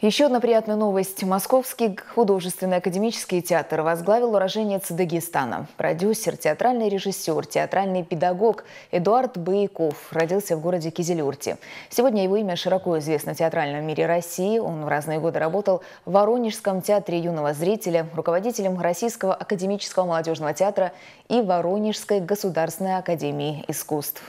Еще одна приятная новость. Московский художественный академический театр возглавил уроженец Дагестана. Продюсер, театральный режиссер, театральный педагог Эдуард Бояков родился в городе Кизилюрте. Сегодня его имя широко известно в театральном мире России. Он в разные годы работал в Воронежском театре юного зрителя, руководителем Российского академического молодежного театра и Воронежской государственной академии искусств.